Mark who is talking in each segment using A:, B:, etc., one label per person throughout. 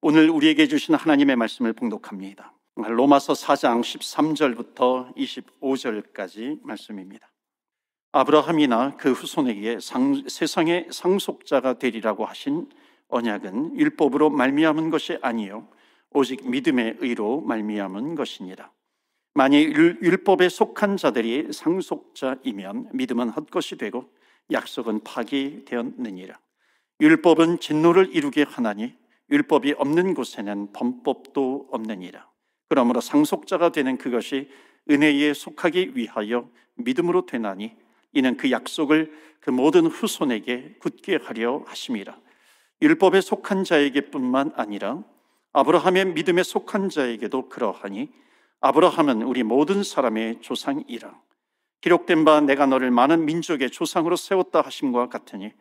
A: 오늘 우리에게 주신 하나님의 말씀을 봉독합니다. 로마서 4장 13절부터 25절까지 말씀입니다. 아브라함이나 그 후손에게 상, 세상의 상속자가 되리라고 하신 언약은 율법으로 말미암은 것이 아니요 오직 믿음의 의로 말미암은 것이니라. 만일 율법에 속한 자들이 상속자이면 믿음은 헛것이 되고 약속은 파기되었느니라. 율법은 진노를 이루게 하나니 율법이 없는 곳에는 범법도 없느니라. 그러므로 상속자가 되는 그것이 은혜에 속하기 위하여 믿음으로 되나니 이는 그 약속을 그 모든 후손에게 굳게 하려 하심이라. 율법에 속한 자에게뿐만 아니라 아브라함의 믿음에 속한 자에게도 그러하니 아브라함은 우리 모든 사람의 조상이라. 기록된 바 내가 너를 많은 민족의 조상으로 세웠다 하심과 같으니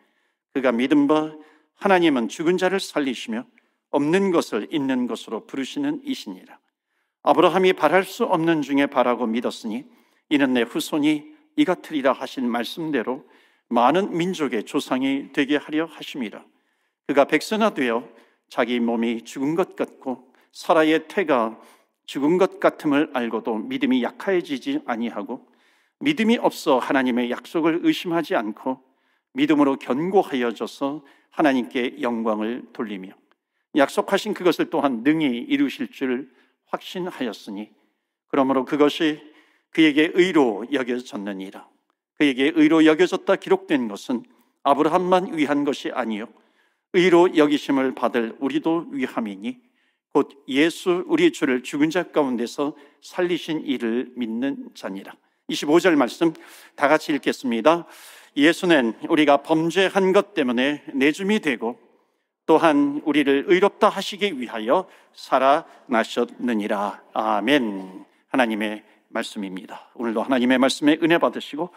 A: 그가 믿은 바 하나님은 죽은 자를 살리시며 없는 것을 있는 것으로 부르시는 이시니라. 아브라함이 바랄 수 없는 중에 바라고 믿었으니 이는 내 후손이 이같으리라 하신 말씀대로 많은 민족의 조상이 되게 하려 하심이라. 그가 백선화 되어 자기 몸이 죽은 것 같고 사라의 태가 죽은 것 같음을 알고도 믿음이 약하지지 아니하고 믿음이 없어 하나님의 약속을 의심하지 않고 믿음으로 견고하여져서 하나님께 영광을 돌리며 약속하신 그것을 또한 능히 이루실 줄 확신하였으니 그러므로 그것이 그에게 의로 여겨졌느니라. 그에게 의로 여겨졌다 기록된 것은 아브라함만 위한 것이 아니요 의로 여기심을 받을 우리도 위함이니 곧 예수 우리 주를 죽은 자 가운데서 살리신 이를 믿는 자니라. 25절 말씀 다 같이 읽겠습니다. 예수는 우리가 범죄한 것 때문에 내줌이 되고 또한 우리를 의롭다 하시기 위하여 살아나셨느니라. 아멘. 하나님의 말씀입니다. 오늘도 하나님의 말씀에 은혜 받으시고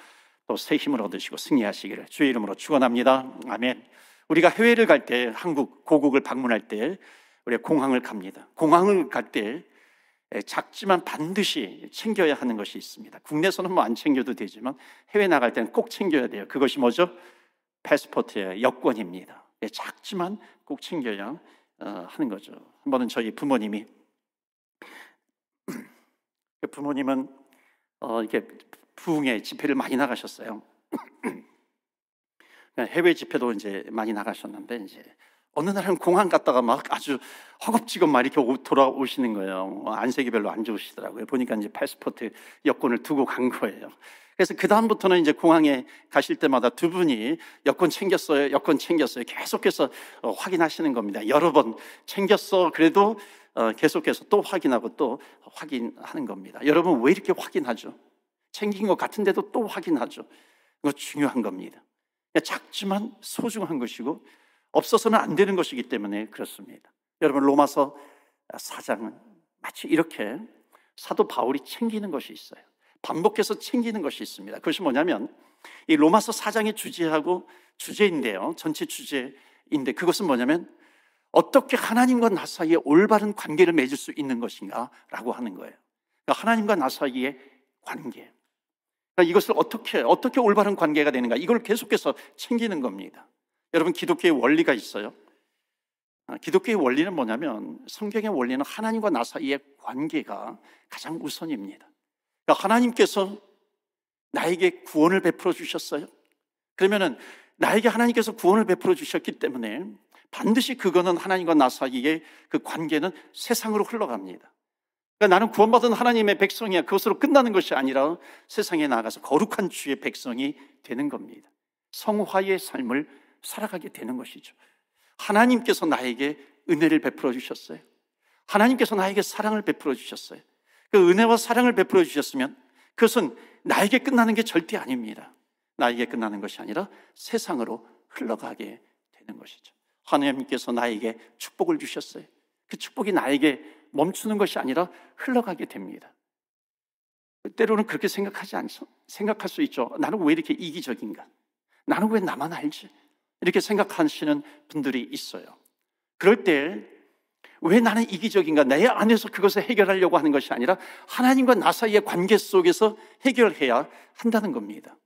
A: 또 새 힘을 얻으시고 승리하시기를 주의 이름으로 축원합니다. 아멘. 우리가 해외를 갈때 한국 고국을 방문할 때 우리 공항을 갑니다. 공항을 갈 때 작지만 반드시 챙겨야 하는 것이 있습니다. 국내에서는 뭐안 챙겨도 되지만 해외 나갈 때는 꼭 챙겨야 돼요. 그것이 뭐죠? 패스포트의 여권입니다. 예, 작지만 꼭 챙겨야 어, 하는 거죠. 한 번은 저희 부모님이 그 부모님은 어, 이렇게 부흥의 집회를 많이 나가셨어요. 해외 집회도 이제 많이 나가셨는데 이제 어느 날은 공항 갔다가 막 아주 허겁지겁 막 이렇게 돌아오시는 거예요. 뭐 안색이 별로 안 좋으시더라고요. 보니까 이제 패스포트 여권을 두고 간 거예요. 그래서 그다음부터는 이제 공항에 가실 때마다 두 분이 여권 챙겼어요, 여권 챙겼어요. 계속해서 어, 확인하시는 겁니다. 여러 번 챙겼어. 그래도 어, 계속해서 또 확인하고 또 확인하는 겁니다. 여러분 왜 이렇게 확인하죠? 챙긴 것 같은데도 또 확인하죠. 그거 중요한 겁니다. 작지만 소중한 것이고 없어서는 안 되는 것이기 때문에 그렇습니다. 여러분 로마서 사장은 마치 이렇게 사도 바울이 챙기는 것이 있어요. 반복해서 챙기는 것이 있습니다. 그것이 뭐냐면 이 로마서 사장의 주제하고 주제인데요. 전체 주제인데 그것은 뭐냐면 어떻게 하나님과 나 사이에 올바른 관계를 맺을 수 있는 것인가라고 하는 거예요. 그러니까 하나님과 나 사이의 관계. 그러니까 이것을 어떻게 어떻게 올바른 관계가 되는가 이걸 계속해서 챙기는 겁니다. 여러분 기독교의 원리가 있어요. 아, 기독교의 원리는 뭐냐면 성경의 원리는 하나님과 나 사이의 관계가 가장 우선입니다. 그러니까 하나님께서 나에게 구원을 베풀어 주셨어요. 그러면은 나에게 하나님께서 구원을 베풀어 주셨기 때문에 반드시 그거는 하나님과 나 사이의 그 관계는 세상으로 흘러갑니다. 그러니까 나는 구원받은 하나님의 백성이야. 그것으로 끝나는 것이 아니라 세상에 나가서 거룩한 주의 백성이 되는 겁니다. 성화의 삶을 살아가게 되는 것이죠. 하나님께서 나에게 은혜를 베풀어 주셨어요. 하나님께서 나에게 사랑을 베풀어 주셨어요. 그 은혜와 사랑을 베풀어 주셨으면 그것은 나에게 끝나는 게 절대 아닙니다. 나에게 끝나는 것이 아니라 세상으로 흘러가게 되는 것이죠. 하나님께서 나에게 축복을 주셨어요. 그 축복이 나에게 멈추는 것이 아니라 흘러가게 됩니다. 때로는 그렇게 생각하지 않죠? 생각할 수 있죠. 나는 왜 이렇게 이기적인가? 나는 왜 나만 알지? 이렇게 생각하시는 분들이 있어요. 그럴 때 왜 나는 이기적인가? 내 안에서 그것을 해결하려고 하는 것이 아니라 하나님과 나 사이의 관계 속에서 해결해야 한다는 겁니다.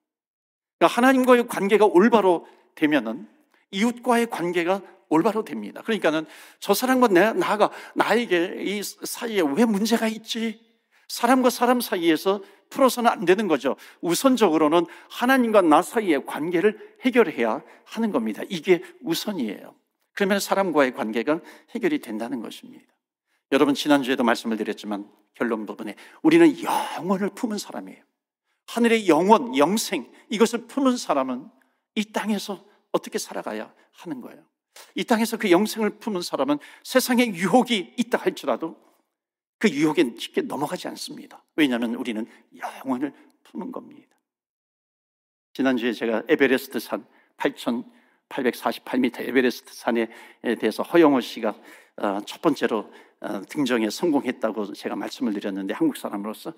A: 그러니까 하나님과의 관계가 올바로 되면은 이웃과의 관계가 올바로 됩니다. 그러니까는 저 사람과 내, 나가, 나에게 이 사이에 왜 문제가 있지? 사람과 사람 사이에서 풀어서는 안 되는 거죠. 우선적으로는 하나님과 나 사이의 관계를 해결해야 하는 겁니다. 이게 우선이에요. 그러면 사람과의 관계가 해결이 된다는 것입니다. 여러분, 지난주에도 말씀을 드렸지만 결론 부분에 우리는 영혼을 품은 사람이에요. 하늘의 영혼, 영생, 이것을 품은 사람은 이 땅에서 어떻게 살아가야 하는 거예요. 이 땅에서 그 영생을 품은 사람은 세상의 유혹이 있다 할지라도 그 유혹에 쉽게 넘어가지 않습니다. 왜냐하면 우리는 영혼을 품은 겁니다. 지난주에 제가 에베레스트 산 8,848m 에베레스트 산에 대해서 허영호 씨가 어, 첫 번째로 어, 등정에 성공했다고 제가 말씀을 드렸는데 한국 사람으로서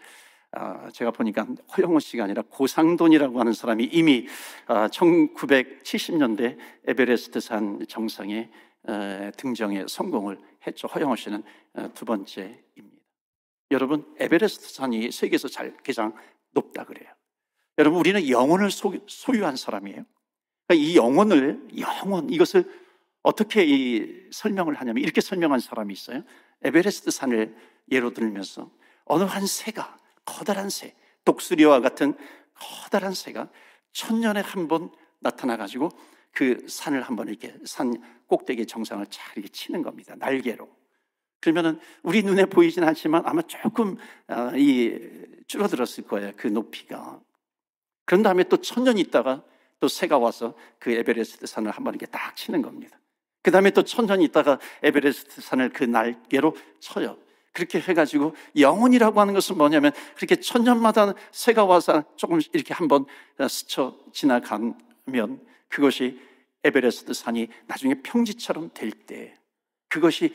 A: 어, 제가 보니까 허영호 씨가 아니라 고상돈이라고 하는 사람이 이미 1970년대 에베레스트 산 정상에 등정에 성공을 했죠. 허영호 씨는 두 번째입니다. 여러분 에베레스트 산이 세계에서 잘 가장 높다 그래요. 여러분 우리는 영혼을 소유한 사람이에요. 그러니까 이 영혼을 영혼 이것을 어떻게 이 설명을 하냐면 이렇게 설명한 사람이 있어요. 에베레스트 산을 예로 들면서 어느 한 새가 커다란 새 독수리와 같은 커다란 새가 천년에 한 번 나타나 가지고 그 산을 한 번 이렇게 산 꼭대기 정상을 잘 이렇게 치는 겁니다. 날개로. 그러면은 우리 눈에 보이진 않지만 아마 조금 아, 이 줄어들었을 거예요. 그 높이가. 그런 다음에 또 천 년 있다가 또 새가 와서 그 에베레스트 산을 한 번 이렇게 딱 치는 겁니다. 그 다음에 또 천 년 있다가 에베레스트 산을 그 날개로 쳐요. 그렇게 해가지고 영혼이라고 하는 것은 뭐냐면 그렇게 천년마다 새가 와서 조금 이렇게 한번 어, 스쳐 지나가면 그것이 에베레스트 산이 나중에 평지처럼 될 때 그것이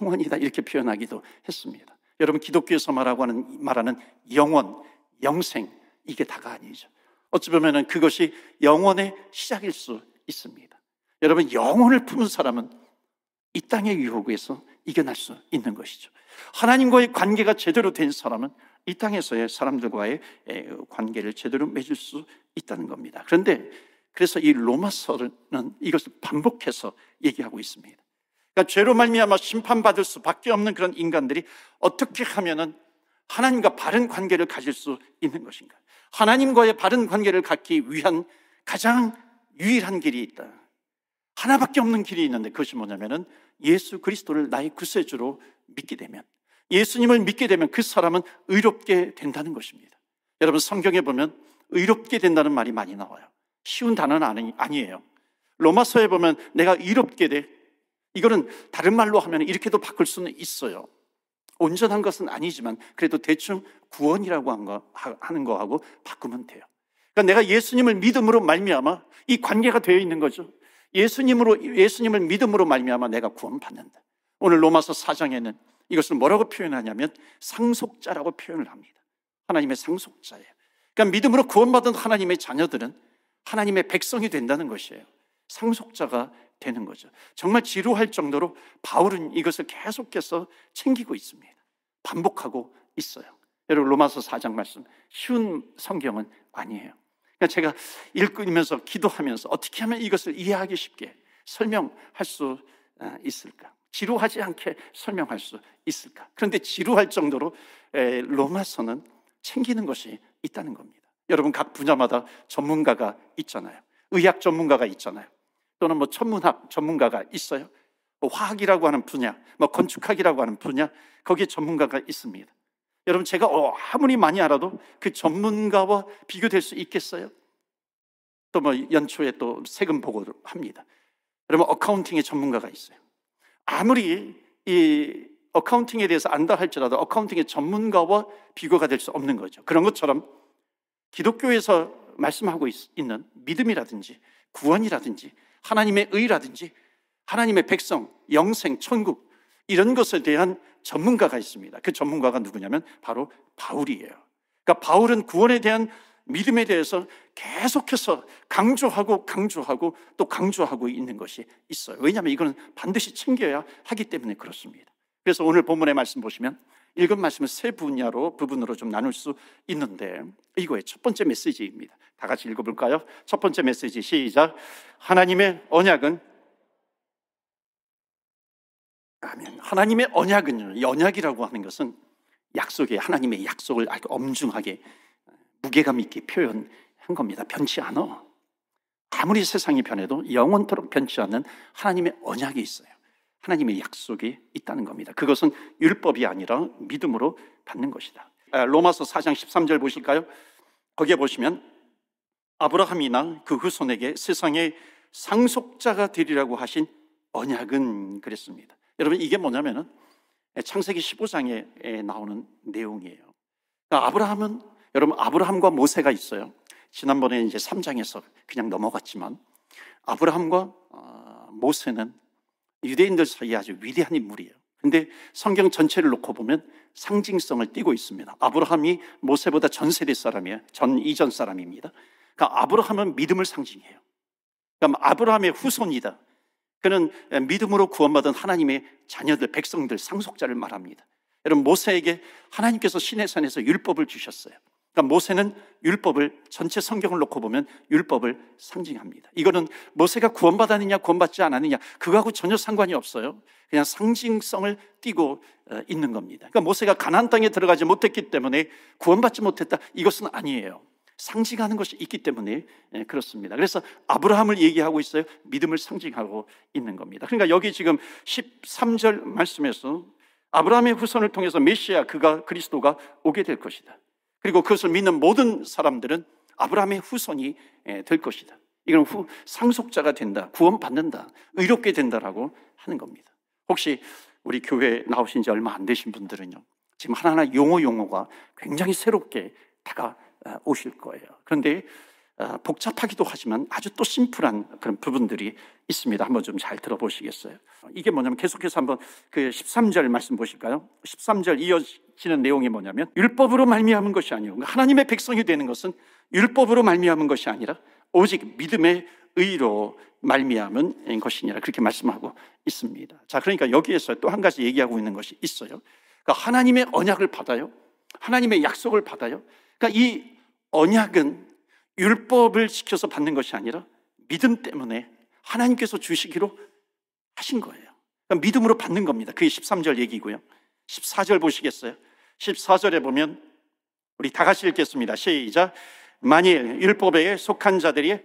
A: 영원이다 이렇게 표현하기도 했습니다. 여러분 기독교에서 말하고 하는 말하는 영원, 영생 이게 다가 아니죠. 어찌 보면은 그것이 영원의 시작일 수 있습니다. 여러분 영혼을 품은 사람은 이 땅의 유혹에서 이겨낼 수 있는 것이죠. 하나님과의 관계가 제대로 된 사람은 이 땅에서의 사람들과의 관계를 제대로 맺을 수 있다는 겁니다. 그런데 그래서 이 로마서는 이것을 반복해서 얘기하고 있습니다. 그러니까 죄로 말미암아 심판받을 수밖에 없는 그런 인간들이 어떻게 하면은 하나님과 바른 관계를 가질 수 있는 것인가? 하나님과의 바른 관계를 갖기 위한 가장 유일한 길이 있다. 하나밖에 없는 길이 있는데 그것이 뭐냐면은 예수 그리스도를 나의 구세주로 믿게 되면 예수님을 믿게 되면 그 사람은 의롭게 된다는 것입니다. 여러분 성경에 보면 의롭게 된다는 말이 많이 나와요. 쉬운 단어는 아니, 에요 로마서에 보면 내가 이롭게 돼. 이거는 다른 말로 하면 이렇게도 바꿀 수는 있어요. 온전한 것은 아니지만 그래도 대충 구원이라고 한 거, 하는 거하고 바꾸면 돼요. 그러니까 내가 예수님을 믿음으로 말미암아 이 관계가 되어 있는 거죠. 예수님으로 예수님을 믿음으로 말미암아 내가 구원받는다. 오늘 로마서 4장에는 이것을 뭐라고 표현하냐면 상속자라고 표현을 합니다. 하나님의 상속자예요. 그러니까 믿음으로 구원받은 하나님의 자녀들은 하나님의 백성이 된다는 것이에요. 상속자가 되는 거죠. 정말 지루할 정도로 바울은 이것을 계속해서 챙기고 있습니다. 반복하고 있어요. 여러분 로마서 4장 말씀 쉬운 성경은 아니에요. 그러니까 제가 읽으면서 기도하면서 어떻게 하면 이것을 이해하기 쉽게 설명할 수 아, 있을까? 지루하지 않게 설명할 수 있을까? 그런데 지루할 정도로 로마서는 챙기는 것이 있다는 겁니다. 여러분 각 분야마다 전문가가 있잖아요. 의학 전문가가 있잖아요. 또는 뭐 천문학 전문가가 있어요. 뭐 화학이라고 하는 분야, 뭐 건축학이라고 하는 분야, 거기에 전문가가 있습니다. 여러분 제가 어, 아무리 많이 알아도 그 전문가와 비교될 수 있겠어요? 또 뭐 연초에 또 세금 보고를 합니다. 여러분 어카운팅의 전문가가 있어요. 아무리 이 어카운팅에 대해서 안다 할지라도 어카운팅의 전문가와 비교가 될 수 없는 거죠. 그런 것처럼 기독교에서 말씀하고 있, 는 믿음이라든지 구원이라든지 하나님의 의라든지 하나님의 백성, 영생, 천국 이런 것에 대한 전문가가 있습니다. 그 전문가가 누구냐면 바로 바울이에요. 그러니까 바울은 구원에 대한 믿음에 대해서 계속해서 강조하고 강조하고 또 강조하고 있는 것이 있어요. 왜냐하면 이거는 반드시 챙겨야 하기 때문에 그렇습니다. 그래서 오늘 본문의 말씀 보시면 읽은 말씀을 세 분야로 부분으로 좀 나눌 수 있는데 이거의 첫 번째 메시지입니다. 다 같이 읽어볼까요? 첫 번째 메시지 시작. 하나님의 언약은 아멘. 하나님의 언약은요. 언약이라고 하는 것은 약속에 하나님의 약속을 아주 엄중하게 무게감 있게 표현한 겁니다. 변치 않아. 아무리 세상이 변해도 영원토록 변치 않는 하나님의 언약이 있어요. 하나님의 약속이 있다는 겁니다. 그것은 율법이 아니라 믿음으로 받는 것이다. 로마서 4장 13절 보실까요? 거기에 보시면 아브라함이나 그 후손에게 세상의 상속자가 되리라고 하신 언약은 그랬습니다. 여러분 이게 뭐냐면은 창세기 15장에 나오는 내용이에요. 아브라함은 여러분 아브라함과 모세가 있어요. 지난번에 이제 3장에서 그냥 넘어갔지만 아브라함과 어, 모세는 유대인들 사이에 아주 위대한 인물이에요. 근데 성경 전체를 놓고 보면 상징성을 띠고 있습니다. 아브라함이 모세보다 전 세대 사람이에요. 전 이전 사람입니다. 그러니까 아브라함은 믿음을 상징해요. 그러니까 아브라함의 후손이다. 그는 믿음으로 구원받은 하나님의 자녀들, 백성들, 상속자를 말합니다. 여러분 모세에게 하나님께서 신의 산에서 율법을 주셨어요. 그러니까 모세는 율법을 전체 성경을 놓고 보면 율법을 상징합니다. 이거는 모세가 구원받았느냐 구원받지 않았느냐 그거하고 전혀 상관이 없어요. 그냥 상징성을 띠고 어, 있는 겁니다. 그러니까 모세가 가나안 땅에 들어가지 못했기 때문에 구원받지 못했다 이것은 아니에요. 상징하는 것이 있기 때문에 예, 그렇습니다. 그래서 아브라함을 얘기하고 있어요. 믿음을 상징하고 있는 겁니다. 그러니까 여기 지금 13절 말씀에서 아브라함의 후손을 통해서 메시아 그가 그리스도가 오게 될 것이다. 그리고 그것을 믿는 모든 사람들은 아브라함의 후손이 될 것이다. 이건 후, 상속자가 된다, 구원받는다, 의롭게 된다라고 하는 겁니다. 혹시 우리 교회 나오신 지 얼마 안 되신 분들은요, 지금 하나하나 용어 용어가 굉장히 새롭게 다가오실 거예요. 그런데 어, 복잡하기도 하지만 아주 또 심플한 그런 부분들이 있습니다. 한번 좀 잘 들어보시겠어요? 이게 뭐냐면 계속해서 한번 그 13절 말씀 보실까요? 13절 이어지는 내용이 뭐냐면 율법으로 말미암은 것이 아니요 그러니까 하나님의 백성이 되는 것은 율법으로 말미암은 것이 아니라 오직 믿음의 의로 말미암은 것이니라 그렇게 말씀하고 있습니다. 자, 그러니까 여기에서 또 한 가지 얘기하고 있는 것이 있어요. 그러니까 하나님의 언약을 받아요. 하나님의 약속을 받아요. 그러니까 이 언약은 율법을 지켜서 받는 것이 아니라 믿음 때문에 하나님께서 주시기로 하신 거예요. 그러니까 믿음으로 받는 겁니다. 그게 13절 얘기고요. 14절 보시겠어요? 14절에 보면 우리 다 같이 읽겠습니다. 시작. 만일 율법에 속한 자들이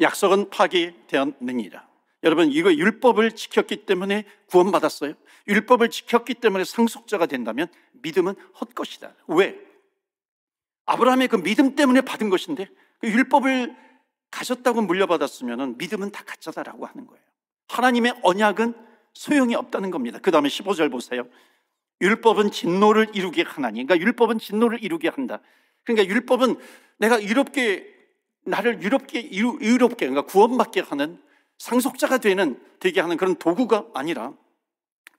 A: 약속은 파기되었느니라. 여러분, 이거 율법을 지켰기 때문에 구원받았어요. 율법을 지켰기 때문에 상속자가 된다면 믿음은 헛것이다. 왜? 아브라함의 그 믿음 때문에 받은 것인데 그 율법을 가졌다고 물려받았으면 믿음은 다 가짜다라고 하는 거예요. 하나님의 언약은 소용이 없다는 겁니다. 그 다음에 15절 보세요. 율법은 진노를 이루게 하나니. 그러니까 율법은 진노를 이루게 한다. 그러니까 율법은 내가 유롭게, 나를 유롭게, 유롭게, 그러니까 구원받게 하는 상속자가 되는, 되게 하는 그런 도구가 아니라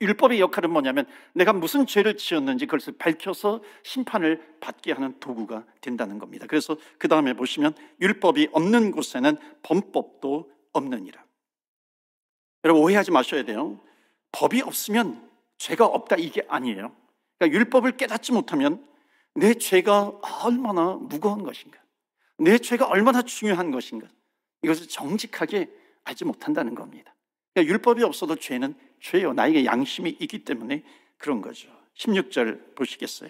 A: 율법의 역할은 뭐냐면 내가 무슨 죄를 지었는지 그것을 밝혀서 심판을 받게 하는 도구가 된다는 겁니다. 그래서 그 다음에 보시면 율법이 없는 곳에는 범법도 없느니라. 여러분 오해하지 마셔야 돼요. 법이 없으면 죄가 없다 이게 아니에요. 그러니까 율법을 깨닫지 못하면 내 죄가 얼마나 무거운 것인가, 내 죄가 얼마나 중요한 것인가 이것을 정직하게 알지 못한다는 겁니다. 그러니까 율법이 없어도 죄는 죄요. 나에게 양심이 있기 때문에 그런 거죠. 16절 보시겠어요.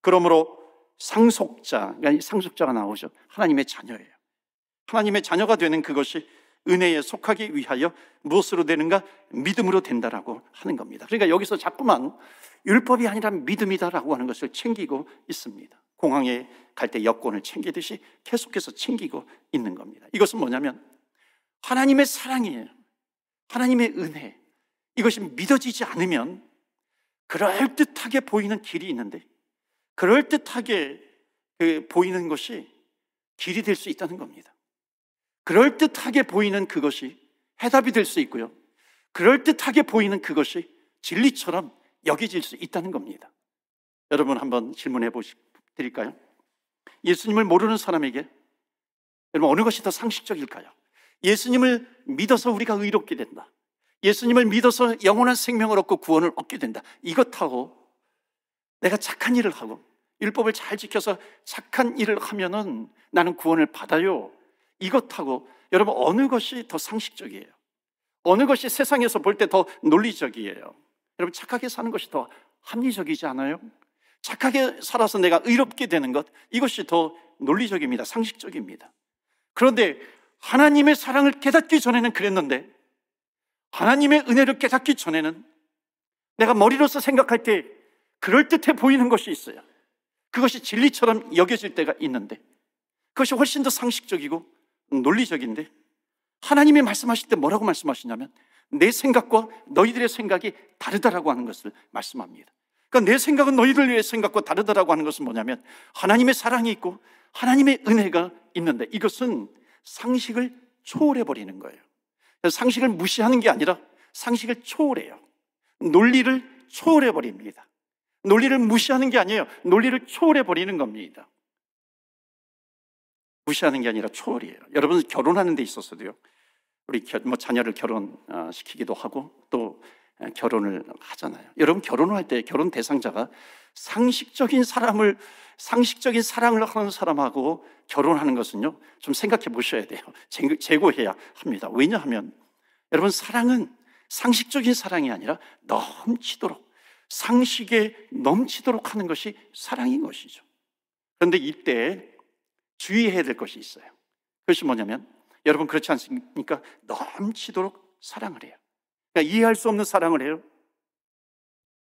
A: 그러므로 상속자, 그러니까 상속자가 나오죠. 하나님의 자녀예요. 하나님의 자녀가 되는 그것이 은혜에 속하기 위하여 무엇으로 되는가? 믿음으로 된다라고 하는 겁니다. 그러니까 여기서 자꾸만 율법이 아니라 믿음이다라고 하는 것을 챙기고 있습니다. 공항에 갈 때 여권을 챙기듯이 계속해서 챙기고 있는 겁니다. 이것은 뭐냐면 하나님의 사랑이에요. 하나님의 은혜, 이것이 믿어지지 않으면 그럴듯하게 보이는 길이 있는데, 그럴듯하게 그 보이는 것이 길이 될 수 있다는 겁니다. 그럴듯하게 보이는 그것이 해답이 될 수 있고요. 그럴듯하게 보이는 그것이 진리처럼 여겨질 수 있다는 겁니다. 여러분 한번 질문해 보실까요 예수님을 모르는 사람에게 여러분 어느 것이 더 상식적일까요? 예수님을 믿어서 우리가 의롭게 된다. 예수님을 믿어서 영원한 생명을 얻고 구원을 얻게 된다. 이것하고 내가 착한 일을 하고 율법을 잘 지켜서 착한 일을 하면은 나는 구원을 받아요. 이것하고 여러분 어느 것이 더 상식적이에요? 어느 것이 세상에서 볼 때 더 논리적이에요? 여러분 착하게 사는 것이 더 합리적이지 않아요? 착하게 살아서 내가 의롭게 되는 것 이것이 더 논리적입니다. 상식적입니다. 그런데 하나님의 사랑을 깨닫기 전에는 그랬는데 하나님의 은혜를 깨닫기 전에는 내가 머리로서 생각할 때 그럴듯해 보이는 것이 있어요. 그것이 진리처럼 여겨질 때가 있는데 그것이 훨씬 더 상식적이고 논리적인데 하나님이 말씀하실 때 뭐라고 말씀하시냐면 내 생각과 너희들의 생각이 다르다라고 하는 것을 말씀합니다. 그러니까 내 생각은 너희들 위해 생각과 다르다라고 하는 것은 뭐냐면 하나님의 사랑이 있고 하나님의 은혜가 있는데 이것은 상식을 초월해 버리는 거예요. 상식을 무시하는 게 아니라 상식을 초월해요. 논리를 초월해 버립니다. 논리를 무시하는 게 아니에요. 논리를 초월해 버리는 겁니다. 무시하는 게 아니라 초월이에요. 여러분 결혼하는 데 있어서도요. 우리 뭐 자녀를 결혼시키기도 하고 또 결혼을 하잖아요. 여러분 결혼할때 결혼 대상자가 상식적인 사람을 상식적인 사랑을 하는 사람하고 결혼하는 것은요 좀 생각해 보셔야 돼요. 재고해야 합니다. 왜냐하면 여러분 사랑은 상식적인 사랑이 아니라 넘치도록 상식에 넘치도록 하는 것이 사랑인 것이죠. 그런데 이때 주의해야 될 것이 있어요. 그것이 뭐냐면 여러분 그렇지 않습니까? 넘치도록 사랑을 해요. 그러 그러니까 이해할 수 없는 사랑을 해요.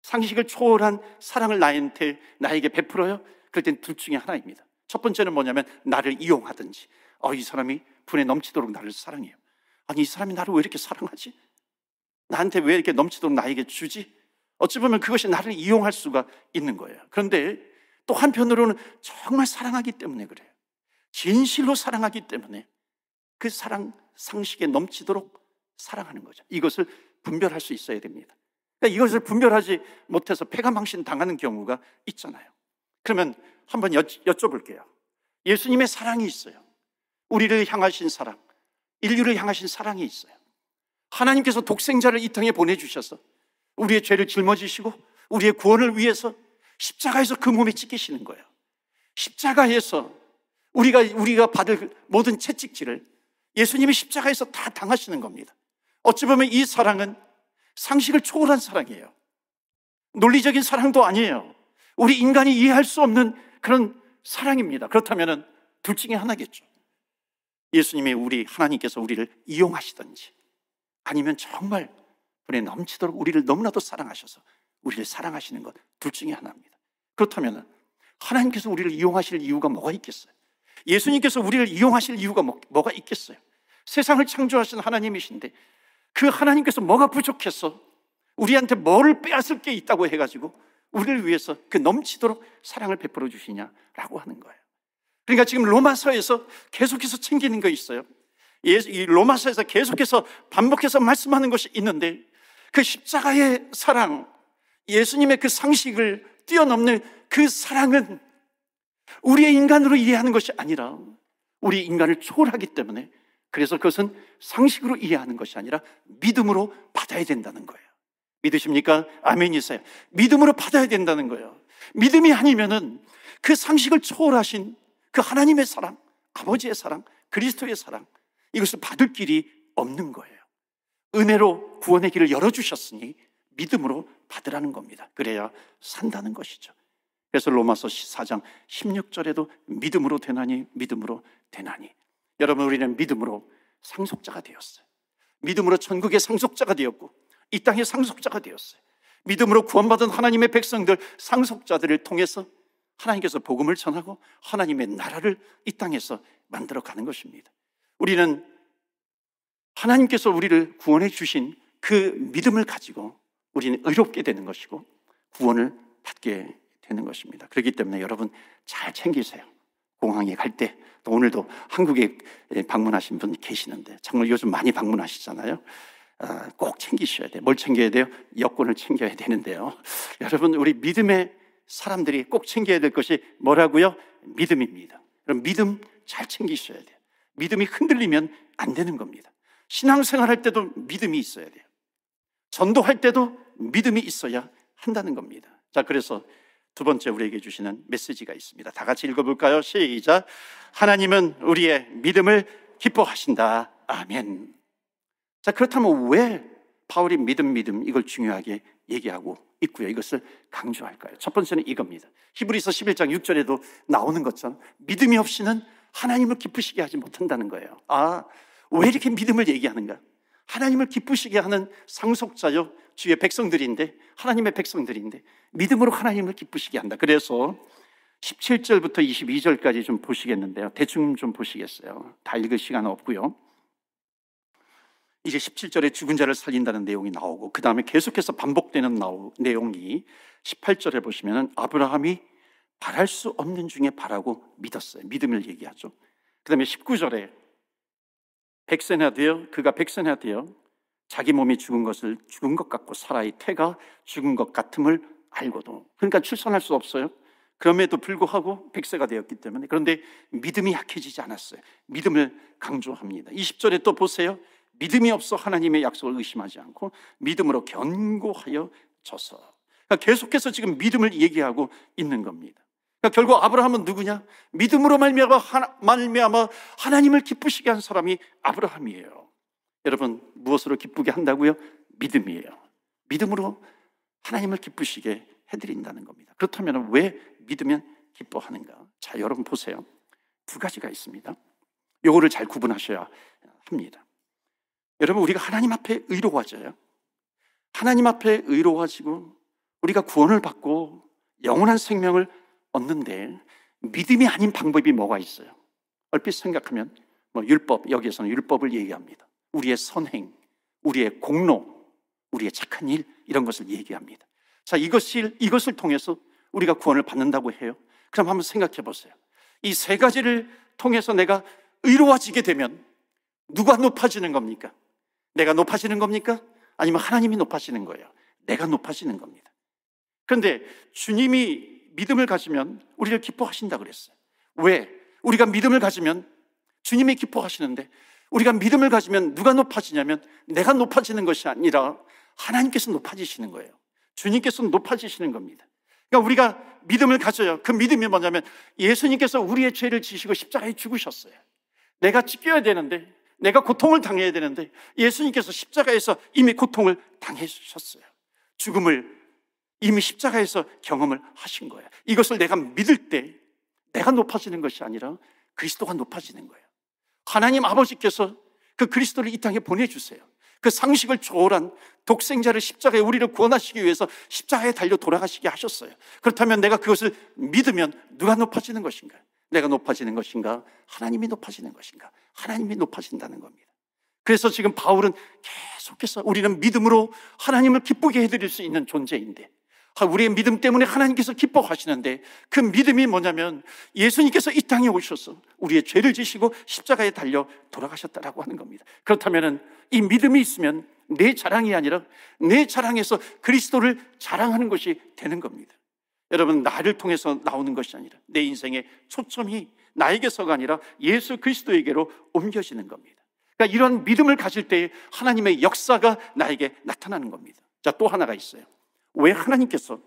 A: 상식을 초월한 사랑을 나한테 나에게 베풀어요. 그럴 땐 둘 중에 하나입니다. 첫 번째는 뭐냐면 나를 이용하든지 어, 이 사람이 분에 넘치도록 나를 사랑해요. 아니 이 사람이 나를 왜 이렇게 사랑하지? 나한테 왜 이렇게 넘치도록 나에게 주지? 어찌 보면 그것이 나를 이용할 수가 있는 거예요. 그런데 또 한편으로는 정말 사랑하기 때문에 그래요. 진실로 사랑하기 때문에 그 사랑 상식에 넘치도록 사랑하는 거죠. 이것을 분별할 수 있어야 됩니다. 그러니까 이것을 분별하지 못해서 폐가망신 당하는 경우가 있잖아요. 그러면 한번 여, 여쭤볼게요. 예수님의 사랑이 있어요. 우리를 향하신 사랑, 인류를 향하신 사랑이 있어요. 하나님께서 독생자를 이 땅에 보내주셔서 우리의 죄를 짊어지시고 우리의 구원을 위해서 십자가에서 그 몸에 찢기시는 거예요. 십자가에서 우리가, 우리가 받을 모든 채찍질을 예수님이 십자가에서 다 당하시는 겁니다. 어찌 보면 이 사랑은 상식을 초월한 사랑이에요. 논리적인 사랑도 아니에요. 우리 인간이 이해할 수 없는 그런 사랑입니다. 그렇다면 둘 중에 하나겠죠. 예수님의 우리 하나님께서 우리를 이용하시던지 아니면 정말 분에 넘치도록 우리를 너무나도 사랑하셔서 우리를 사랑하시는 것 둘 중에 하나입니다. 그렇다면 하나님께서 우리를 이용하실 이유가 뭐가 있겠어요? 예수님께서 우리를 이용하실 이유가 뭐, 뭐가 있겠어요? 세상을 창조하신 하나님이신데 그 하나님께서 뭐가 부족해서 우리한테 뭐를 빼앗을 게 있다고 해가지고 우리를 위해서 그 넘치도록 사랑을 베풀어 주시냐라고 하는 거예요. 그러니까 지금 로마서에서 계속해서 챙기는 거 있어요. 이 로마서에서 계속해서 반복해서 말씀하는 것이 있는데 그 십자가의 사랑, 예수님의 그 상식을 뛰어넘는 그 사랑은 우리의 인간으로 이해하는 것이 아니라 우리 인간을 초월하기 때문에 그래서 그것은 상식으로 이해하는 것이 아니라 믿음으로 받아야 된다는 거예요. 믿으십니까? 아멘이세요. 믿음으로 받아야 된다는 거예요. 믿음이 아니면은 그 상식을 초월하신 그 하나님의 사랑, 아버지의 사랑, 그리스도의 사랑, 이것을 받을 길이 없는 거예요. 은혜로 구원의 길을 열어주셨으니 믿음으로 받으라는 겁니다. 그래야 산다는 것이죠. 그래서 로마서 4장 16절에도 믿음으로 되나니, 믿음으로 되나니. 여러분 우리는 믿음으로 상속자가 되었어요. 믿음으로 천국의 상속자가 되었고 이 땅의 상속자가 되었어요. 믿음으로 구원받은 하나님의 백성들 상속자들을 통해서 하나님께서 복음을 전하고 하나님의 나라를 이 땅에서 만들어 가는 것입니다. 우리는 하나님께서 우리를 구원해 주신 그 믿음을 가지고 우리는 의롭게 되는 것이고 구원을 받게 되는 것입니다. 그렇기 때문에 여러분 잘 챙기세요. 공항에 갈 때, 또 오늘도 한국에 예, 방문하신 분 계시는데, 정말 요즘 많이 방문하시잖아요. 아, 꼭 챙기셔야 돼요. 뭘 챙겨야 돼요? 여권을 챙겨야 되는데요. 여러분, 우리 믿음의 사람들이 꼭 챙겨야 될 것이 뭐라고요? 믿음입니다. 그럼 믿음 잘 챙기셔야 돼요. 믿음이 흔들리면 안 되는 겁니다. 신앙생활 할 때도 믿음이 있어야 돼요. 전도할 때도 믿음이 있어야 한다는 겁니다. 자, 그래서 두 번째 우리에게 주시는 메시지가 있습니다. 다 같이 읽어볼까요? 시작. 하나님은 우리의 믿음을 기뻐하신다. 아멘. 자, 그렇다면 왜파울이 믿음, 믿음 이걸 중요하게 얘기하고 있고요. 이것을 강조할까요? 첫 번째는 이겁니다. 히브리서 11장 6절에도 나오는 것처럼 믿음이 없이는 하나님을 기쁘시게 하지 못한다는 거예요. 아, 왜 이렇게 믿음을 얘기하는가? 하나님을 기쁘시게 하는 상속자요 주의 백성들인데 하나님의 백성들인데 믿음으로 하나님을 기쁘시게 한다. 그래서 17절부터 22절까지 좀 보시겠는데요. 대충 좀 보시겠어요. 다 읽을 시간 없고요. 이제 17절에 죽은 자를 살린다는 내용이 나오고 그 다음에 계속해서 반복되는 내용이 18절에 보시면 아브라함이 바랄 수 없는 중에 바라고 믿었어요. 믿음을 얘기하죠. 그 다음에 19절에 백세나 되어 그가 백세나 되어 자기 몸이 죽은 것을 죽은 것 같고 사라의 태가 죽은 것 같음을 알고도 그러니까 출산할 수 없어요. 그럼에도 불구하고 백세가 되었기 때문에 그런데 믿음이 약해지지 않았어요. 믿음을 강조합니다. 20절에 또 보세요. 믿음이 없어 하나님의 약속을 의심하지 않고 믿음으로 견고하여 져서 그러니까 계속해서 지금 믿음을 얘기하고 있는 겁니다. 그러니까 결국 아브라함은 누구냐? 믿음으로 말미암아 하나, 말미암아 하나님을 기쁘시게 한 사람이 아브라함이에요. 여러분 무엇으로 기쁘게 한다고요? 믿음이에요. 믿음으로 하나님을 기쁘시게 해드린다는 겁니다. 그렇다면 왜 믿으면 기뻐하는가? 자, 여러분 보세요. 두 가지가 있습니다. 요거를 잘 구분하셔야 합니다. 여러분, 우리가 하나님 앞에 의로워져요. 하나님 앞에 의로워지고, 우리가 구원을 받고, 영원한 생명을 얻는데 믿음이 아닌 방법이 뭐가 있어요? 얼핏 생각하면 뭐 율법 여기에서는 율법을 얘기합니다. 우리의 선행, 우리의 공로, 우리의 착한 일 이런 것을 얘기합니다. 자, 이것을 이것을 통해서 우리가 구원을 받는다고 해요. 그럼 한번 생각해 보세요. 이 세 가지를 통해서 내가 의로워지게 되면 누가 높아지는 겁니까? 내가 높아지는 겁니까? 아니면 하나님이 높아지는 거예요. 내가 높아지는 겁니다. 그런데 주님이 믿음을 가지면 우리를 기뻐하신다 그랬어요. 왜? 우리가 믿음을 가지면 주님이 기뻐하시는데 우리가 믿음을 가지면 누가 높아지냐면 내가 높아지는 것이 아니라 하나님께서 높아지시는 거예요. 주님께서 높아지시는 겁니다. 그러니까 우리가 믿음을 가져요. 그 믿음이 뭐냐면 예수님께서 우리의 죄를 지시고 십자가에 죽으셨어요. 내가 찢겨야 되는데 내가 고통을 당해야 되는데 예수님께서 십자가에서 이미 고통을 당해 주셨어요. 죽음을 이미 십자가에서 경험을 하신 거예요. 이것을 내가 믿을 때 내가 높아지는 것이 아니라 그리스도가 높아지는 거예요. 하나님 아버지께서 그 그리스도를 이 땅에 보내주세요. 그 상식을 초월한 독생자를 십자가에 우리를 구원하시기 위해서 십자가에 달려 돌아가시게 하셨어요. 그렇다면 내가 그것을 믿으면 누가 높아지는 것인가? 내가 높아지는 것인가? 하나님이 높아지는 것인가? 하나님이 높아진다는 겁니다. 그래서 지금 바울은 계속해서 우리는 믿음으로 하나님을 기쁘게 해드릴 수 있는 존재인데 아, 우리의 믿음 때문에 하나님께서 기뻐하시는데 그 믿음이 뭐냐면 예수님께서 이 땅에 오셔서 우리의 죄를 지시고 십자가에 달려 돌아가셨다라고 하는 겁니다. 그렇다면이 믿음이 있으면 내 자랑이 아니라 내 자랑에서 그리스도를 자랑하는 것이 되는 겁니다. 여러분 나를 통해서 나오는 것이 아니라 내 인생의 초점이 나에게서가 아니라 예수 그리스도에게로 옮겨지는 겁니다. 그러니까 이런 믿음을 가질 때 하나님의 역사가 나에게 나타나는 겁니다. 자, 또 하나가 있어요. 왜 하나님께서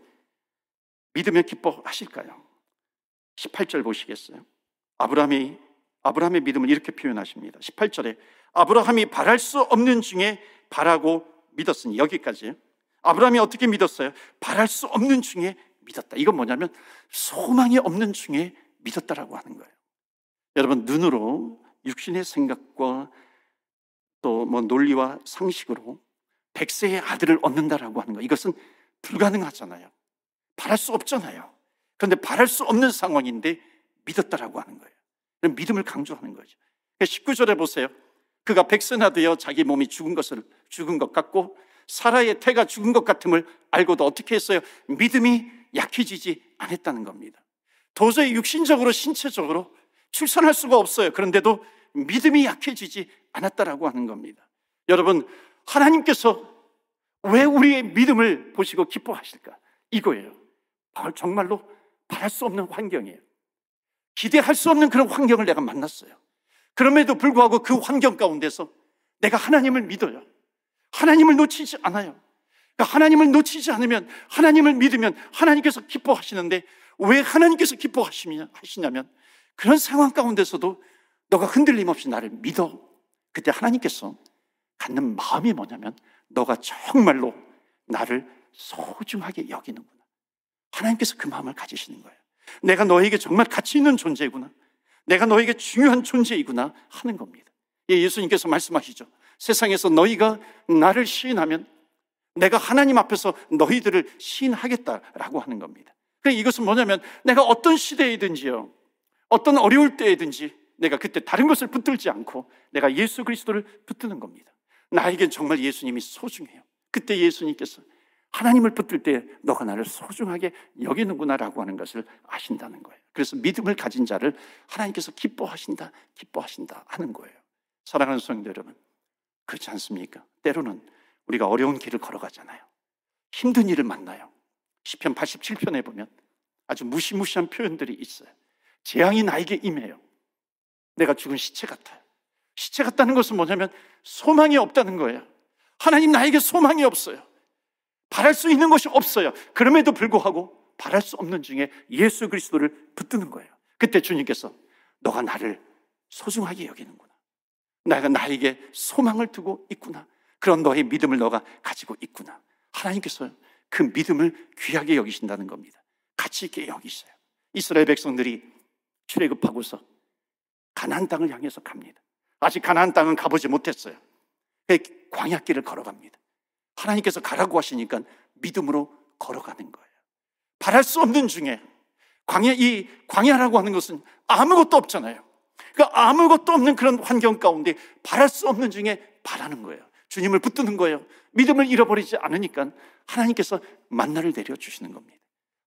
A: 믿으며 기뻐하실까요? 18절 보시겠어요? 아브라함이 아브라함의 믿음을 이렇게 표현하십니다. 18절에 아브라함이 바랄 수 없는 중에 바라고 믿었으니 여기까지 아브라함이 어떻게 믿었어요? 바랄 수 없는 중에 믿었다. 이건 뭐냐면 소망이 없는 중에 믿었다라고 하는 거예요. 여러분 눈으로 육신의 생각과 또 뭐 논리와 상식으로 백세의 아들을 얻는다라고 하는 거 이것은 불가능하잖아요. 바랄 수 없잖아요. 그런데 바랄 수 없는 상황인데 믿었다라고 하는 거예요. 그럼 믿음을 강조하는 거죠. 19절에 그러니까 보세요. 그가 백선화 되어 자기 몸이 죽은 것을 죽은 것 같고 사라의 태가 죽은 것 같음을 알고도 어떻게 했어요? 믿음이 약해지지 않았다는 겁니다. 도저히 육신적으로 신체적으로 출산할 수가 없어요. 그런데도 믿음이 약해지지 않았다라고 하는 겁니다. 여러분 하나님께서 왜 우리의 믿음을 보시고 기뻐하실까? 이거예요. 정말로 바랄 수 없는 환경이에요. 기대할 수 없는 그런 환경을 내가 만났어요. 그럼에도 불구하고 그 환경 가운데서 내가 하나님을 믿어요. 하나님을 놓치지 않아요. 그러니까 하나님을 놓치지 않으면 하나님을 믿으면 하나님께서 기뻐하시는데 왜 하나님께서 기뻐하시냐면 그런 상황 가운데서도 너가 흔들림 없이 나를 믿어. 그때 하나님께서 갖는 마음이 뭐냐면 너가 정말로 나를 소중하게 여기는구나. 하나님께서 그 마음을 가지시는 거예요. 내가 너에게 정말 가치 있는 존재구나. 이 내가 너에게 중요한 존재이구나 하는 겁니다. 예, 예수님께서 말씀하시죠. 세상에서 너희가 나를 시인하면 내가 하나님 앞에서 너희들을 시인하겠다라고 하는 겁니다. 이것은 뭐냐면 내가 어떤 시대이든지요. 어떤 어려울 때이든지 내가 그때 다른 것을 붙들지 않고 내가 예수 그리스도를 붙드는 겁니다. 나에겐 정말 예수님이 소중해요. 그때 예수님께서 하나님을 붙들 때 너가 나를 소중하게 여기는구나라고 하는 것을 아신다는 거예요. 그래서 믿음을 가진 자를 하나님께서 기뻐하신다, 기뻐하신다 하는 거예요. 사랑하는 성도 여러분, 그렇지 않습니까? 때로는 우리가 어려운 길을 걸어가잖아요. 힘든 일을 만나요. 시편 87편에 보면 아주 무시무시한 표현들이 있어요. 재앙이 나에게 임해요. 내가 죽은 시체 같아요. 시체 같다는 것은 뭐냐면 소망이 없다는 거예요. 하나님 나에게 소망이 없어요. 바랄 수 있는 것이 없어요. 그럼에도 불구하고 바랄 수 없는 중에 예수 그리스도를 붙드는 거예요. 그때 주님께서 너가 나를 소중하게 여기는구나. 내가 나에게 소망을 두고 있구나. 그런 너의 믿음을 너가 가지고 있구나. 하나님께서 그 믿음을 귀하게 여기신다는 겁니다. 가치 있게 여기세요. 이스라엘 백성들이 출애굽하고서 가난안 땅을 향해서 갑니다. 아직 가나안 땅은 가보지 못했어요. 광야길을 걸어갑니다. 하나님께서 가라고 하시니까 믿음으로 걸어가는 거예요. 바랄 수 없는 중에 광야 이 광야라고 하는 것은 아무것도 없잖아요. 그러니까 아무것도 없는 그런 환경 가운데 바랄 수 없는 중에 바라는 거예요. 주님을 붙드는 거예요. 믿음을 잃어버리지 않으니까 하나님께서 만나를 내려 주시는 겁니다.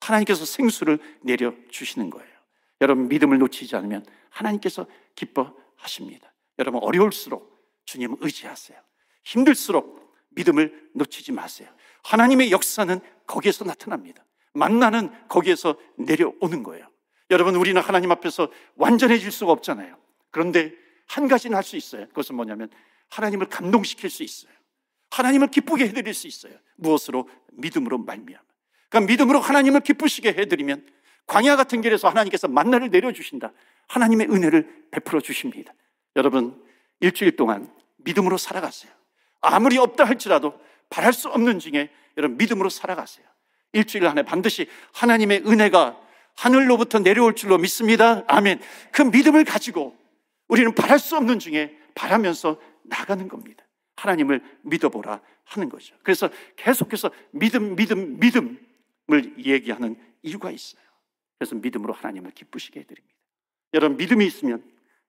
A: 하나님께서 생수를 내려 주시는 거예요. 여러분 믿음을 놓치지 않으면 하나님께서 기뻐하십니다. 여러분 어려울수록 주님 의지하세요. 힘들수록 믿음을 놓치지 마세요. 하나님의 역사는 거기에서 나타납니다. 만나는 거기에서 내려오는 거예요. 여러분 우리는 하나님 앞에서 완전해질 수가 없잖아요. 그런데 한 가지는 할 수 있어요. 그것은 뭐냐면 하나님을 감동시킬 수 있어요. 하나님을 기쁘게 해드릴 수 있어요. 무엇으로? 믿음으로 말미암아. 그러니까 믿음으로 하나님을 기쁘시게 해드리면 광야 같은 길에서 하나님께서 만나를 내려주신다. 하나님의 은혜를 베풀어 주십니다. 여러분, 일주일 동안 믿음으로 살아가세요. 아무리 없다 할지라도 바랄 수 없는 중에 여러분 믿음으로 살아가세요. 일주일 안에 반드시 하나님의 은혜가 하늘로부터 내려올 줄로 믿습니다. 아멘. 그 믿음을 가지고 우리는 바랄 수 없는 중에 바라면서 나가는 겁니다. 하나님을 믿어보라 하는 거죠. 그래서 계속해서 믿음, 믿음, 믿음을 얘기하는 이유가 있어요. 그래서 믿음으로 하나님을 기쁘시게 해드립니다. 여러분, 믿음이 있으면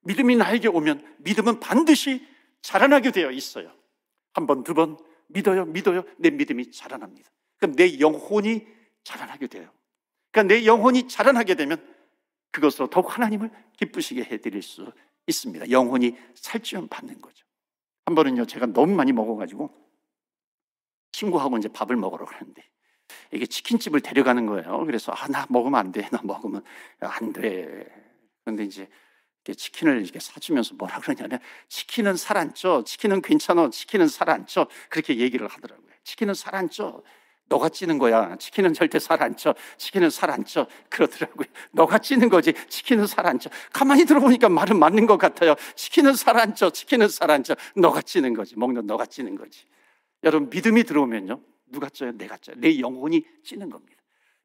A: 믿음이 나에게 오면 믿음은 반드시 자라나게 되어 있어요. 한 번, 두 번 믿어요, 믿어요. 내 믿음이 자라납니다. 그럼 내 영혼이 자라나게 돼요. 그러니까 내 영혼이 자라나게 되면 그것으로 더욱 하나님을 기쁘시게 해드릴 수 있습니다. 영혼이 살찌움 받는 거죠. 한 번은요, 제가 너무 많이 먹어가지고 친구하고 이제 밥을 먹으러 가는데 이게 치킨집을 데려가는 거예요. 그래서 아, 나 먹으면 안 돼. 나 먹으면 안 돼. 그런데 이제 그 치킨을 이렇게 사주면서 뭐라 그러냐면 치킨은 살 안 쪄. 치킨은 괜찮아. 치킨은 살 안 쪄. 그렇게 얘기를 하더라고요. 치킨은 살 안 쪄. 너가 찌는 거야. 치킨은 절대 살 안 쪄. 치킨은 살 안 쪄. 그러더라고요. 너가 찌는 거지. 치킨은 살 안 쪄. 가만히 들어보니까 말은 맞는 것 같아요. 치킨은 살 안 쪄. 치킨은 살 안 쪄. 너가 찌는 거지. 먹는 너가 찌는 거지. 여러분 믿음이 들어오면요. 누가 쪄요? 내가 쪄요. 내 영혼이 찌는 겁니다.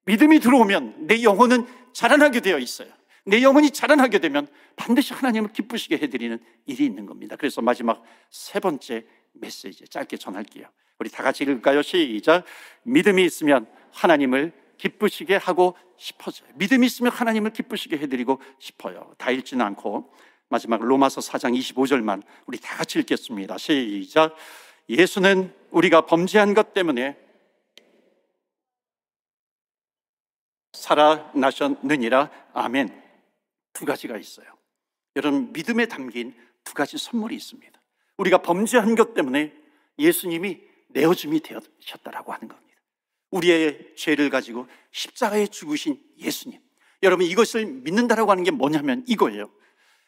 A: 믿음이 들어오면 내 영혼은 자라나게 되어 있어요. 내 영혼이 자라나게 되면 반드시 하나님을 기쁘시게 해드리는 일이 있는 겁니다. 그래서 마지막 세 번째 메시지 짧게 전할게요. 우리 다 같이 읽을까요? 시작. 믿음이 있으면 하나님을 기쁘시게 하고 싶어져요. 믿음이 있으면 하나님을 기쁘시게 해드리고 싶어요. 다 읽지는 않고 마지막 로마서 4장 25절만 우리 다 같이 읽겠습니다. 시작. 예수는 우리가 범죄한 것 때문에 살아나셨느니라. 아멘. 두 가지가 있어요. 여러분, 믿음에 담긴 두 가지 선물이 있습니다. 우리가 범죄한 것 때문에 예수님이 내어줌이 되셨다라고 하는 겁니다. 우리의 죄를 가지고 십자가에 죽으신 예수님. 여러분, 이것을 믿는다라고 하는 게 뭐냐면 이거예요.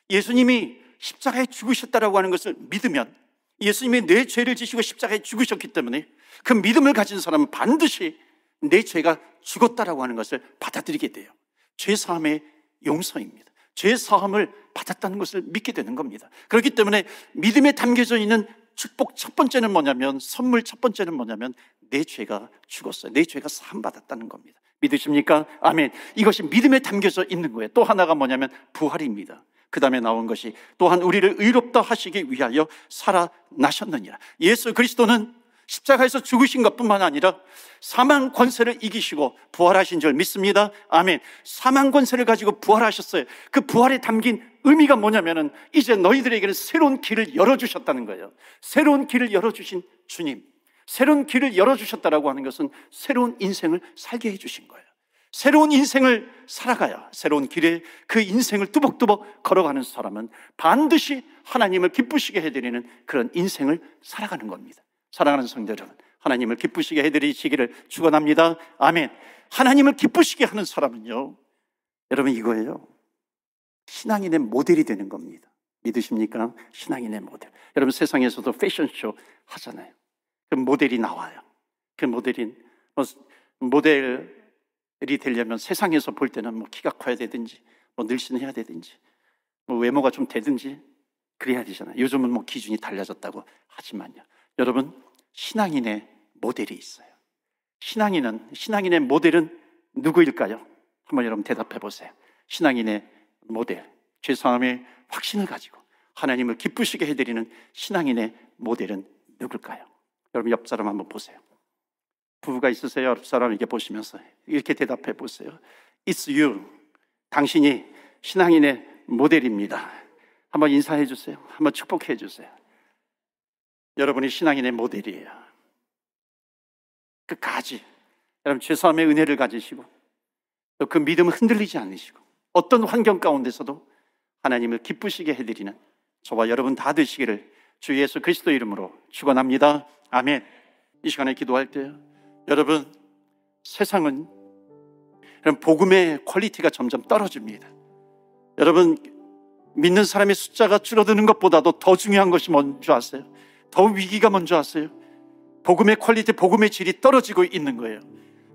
A: 예수님이 십자가에 죽으셨다라고 하는 것을 믿으면 예수님이 내 죄를 지시고 십자가에 죽으셨기 때문에 그 믿음을 가진 사람은 반드시 내 죄가 죽었다라고 하는 것을 받아들이게 돼요. 죄 사함의 용서입니다. 죄 사함을 받았다는 것을 믿게 되는 겁니다. 그렇기 때문에 믿음에 담겨져 있는 축복 첫 번째는 뭐냐면 선물 첫 번째는 뭐냐면 내 죄가 죽었어요. 내 죄가 사함 받았다는 겁니다. 믿으십니까? 아멘. 이것이 믿음에 담겨져 있는 거예요. 또 하나가 뭐냐면 부활입니다. 그 다음에 나온 것이 또한 우리를 의롭다 하시기 위하여 살아나셨느니라. 예수 그리스도는 십자가에서 죽으신 것뿐만 아니라 사망 권세를 이기시고 부활하신 줄 믿습니다. 아멘. 사망 권세를 가지고 부활하셨어요. 그 부활에 담긴 의미가 뭐냐면은 이제 너희들에게는 새로운 길을 열어주셨다는 거예요. 새로운 길을 열어주신 주님. 새로운 길을 열어주셨다라고 하는 것은 새로운 인생을 살게 해주신 거예요. 새로운 인생을 살아가야 새로운 길에 그 인생을 뚜벅뚜벅 걸어가는 사람은 반드시 하나님을 기쁘시게 해드리는 그런 인생을 살아가는 겁니다. 사랑하는 성도 여러분, 하나님을 기쁘시게 해드리시기를 축원합니다. 아멘. 하나님을 기쁘시게 하는 사람은요, 여러분 이거예요. 신앙인의 모델이 되는 겁니다. 믿으십니까? 신앙인의 모델. 여러분 세상에서도 패션쇼 하잖아요. 그 모델이 나와요. 그 모델인 뭐 모델이 되려면 세상에서 볼 때는 뭐 키가 커야 되든지, 뭐 늘씬해야 되든지, 뭐 외모가 좀 되든지 그래야 되잖아요. 요즘은 뭐 기준이 달라졌다고 하지만요. 여러분, 신앙인의 모델이 있어요. 신앙인은, 신앙인의 모델은 누구일까요? 한번 여러분 대답해 보세요. 신앙인의 모델. 죄사함의 확신을 가지고 하나님을 기쁘시게 해드리는 신앙인의 모델은 누굴까요? 여러분 옆 사람 한번 보세요. 부부가 있으세요? 옆 사람에게 보시면서 이렇게 대답해 보세요. It's you. 당신이 신앙인의 모델입니다. 한번 인사해 주세요. 한번 축복해 주세요. 여러분이 신앙인의 모델이에요. 끝까지 그 여러분 죄사함의 은혜를 가지시고 또 그 믿음 흔들리지 않으시고 어떤 환경 가운데서도 하나님을 기쁘시게 해드리는 저와 여러분 다 되시기를 주 예수 그리스도 이름으로 축원합니다. 아멘. 이 시간에 기도할 때 여러분 세상은 그런 복음의 퀄리티가 점점 떨어집니다. 여러분 믿는 사람의 숫자가 줄어드는 것보다도 더 중요한 것이 뭔지 아세요? 더 위기가 먼저 왔어요 복음의 퀄리티, 복음의 질이 떨어지고 있는 거예요.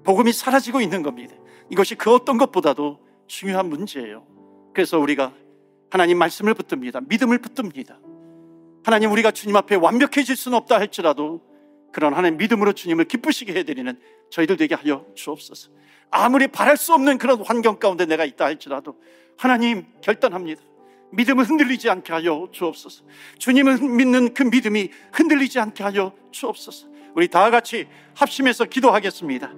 A: 복음이 사라지고 있는 겁니다. 이것이 그 어떤 것보다도 중요한 문제예요. 그래서 우리가 하나님 말씀을 붙듭니다. 믿음을 붙듭니다. 하나님 우리가 주님 앞에 완벽해질 수는 없다 할지라도 그런 하나님 믿음으로 주님을 기쁘시게 해드리는 저희들 되게 하여 주옵소서. 아무리 바랄 수 없는 그런 환경 가운데 내가 있다 할지라도 하나님 결단합니다. 믿음은 흔들리지 않게 하여 주옵소서. 주님을 믿는 그 믿음이 흔들리지 않게 하여 주옵소서. 우리 다 같이 합심해서 기도하겠습니다.